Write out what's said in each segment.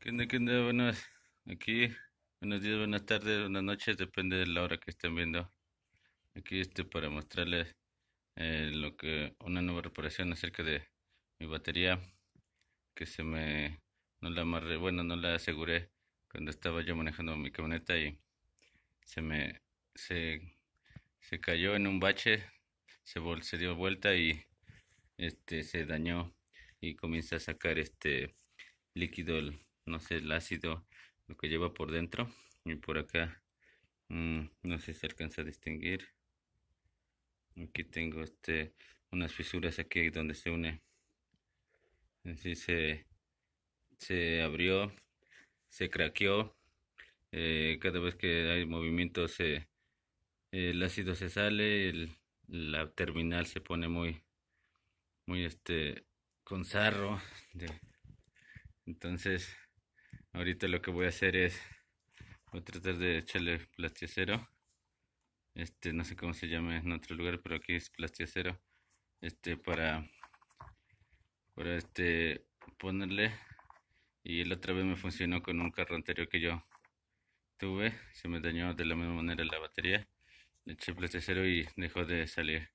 ¿Qué onda, qué onda? buenas aquí, buenos días, buenas tardes, buenas noches, depende de la hora que estén viendo. Aquí estoy para mostrarles eh, lo que una nueva reparación acerca de mi batería que se me no la amarré, bueno, no la aseguré cuando estaba yo manejando mi camioneta y se me se, se cayó en un bache, se, se dio vuelta y este se dañó y comienza a sacar este líquido el, no sé el ácido lo que lleva por dentro y por acá mm, no sé si alcanza a distinguir aquí tengo este unas fisuras aquí donde se une así se se abrió se craqueó eh, cada vez que hay movimiento se, el ácido se sale la terminal se pone muy muy este con zarro entonces Ahorita lo que voy a hacer es, voy a tratar de echarle plastiacero. Este, no sé cómo se llama en otro lugar, pero aquí es plastiacero. Este, para, para este, ponerle. Y la otra vez me funcionó con un carro anterior que yo tuve. Se me dañó de la misma manera la batería. Le eché plastiacero y dejó de salir.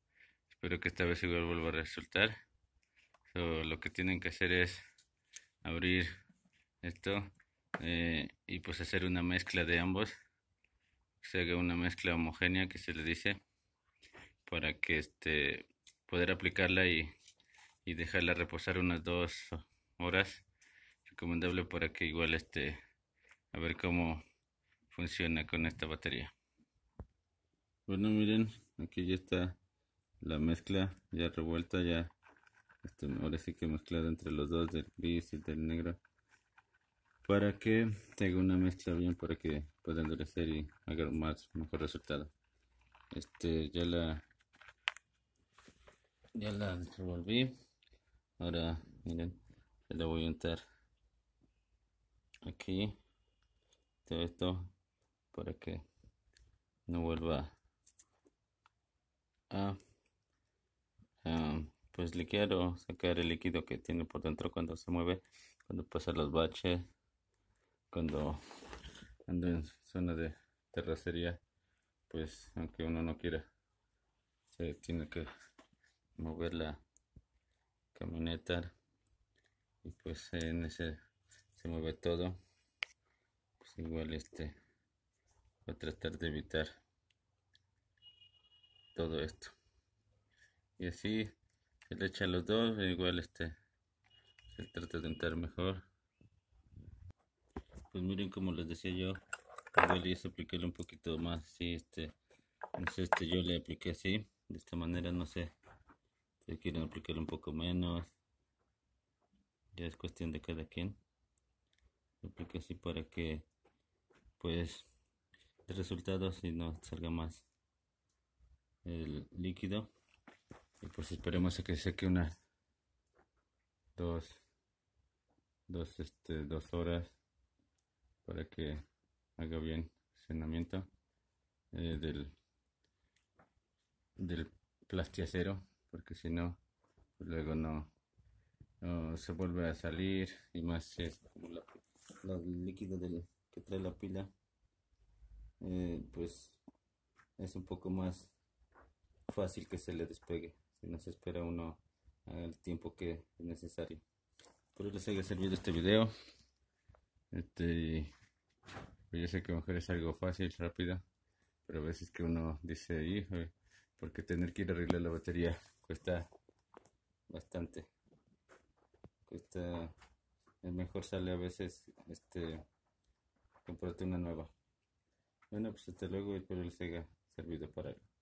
Espero que esta vez igual vuelva a resultar. lo que tienen que hacer es abrir esto eh, y pues hacer una mezcla de ambos se haga una mezcla homogénea que se le dice para que este poder aplicarla y, y dejarla reposar unas dos horas recomendable para que igual este a ver cómo funciona con esta batería bueno miren aquí ya está la mezcla ya revuelta ya este, ahora sí que mezclada entre los dos del gris y del negro para que tenga una mezcla bien para que pueda endurecer y haga más mejor resultado este ya la ya la devolví ahora miren le voy a untar aquí todo esto para que no vuelva a, a pues liquear o sacar el líquido que tiene por dentro cuando se mueve cuando pasa los baches cuando ando en zona de terracería, pues aunque uno no quiera, se tiene que mover la camioneta y pues en ese se mueve todo. Pues, igual este va a tratar de evitar todo esto. Y así se le echa los dos, igual este se trata de entrar mejor pues miren como les decía yo yo les aplicarle un poquito más sí, este no sé, este yo le apliqué así de esta manera no sé si quieren aplicarle un poco menos ya es cuestión de cada quien lo apliqué así para que pues el resultado si no salga más el líquido y pues esperemos a que seque unas dos dos este dos horas para que haga bien el eh, del, plastiacero, porque si no, pues luego no, se vuelve a salir y más el líquido que trae la pila, eh, pues es un poco más fácil que se le despegue si no se espera uno el tiempo que es necesario. Espero les haya servido este video. Este, pues yo sé que mujer es algo fácil, rápido, pero a veces que uno dice, hijo, porque tener que ir a arreglar la batería cuesta bastante. Cuesta, es mejor sale a veces, este, comprarte una nueva. Bueno, pues hasta luego, espero les haya servido para algo.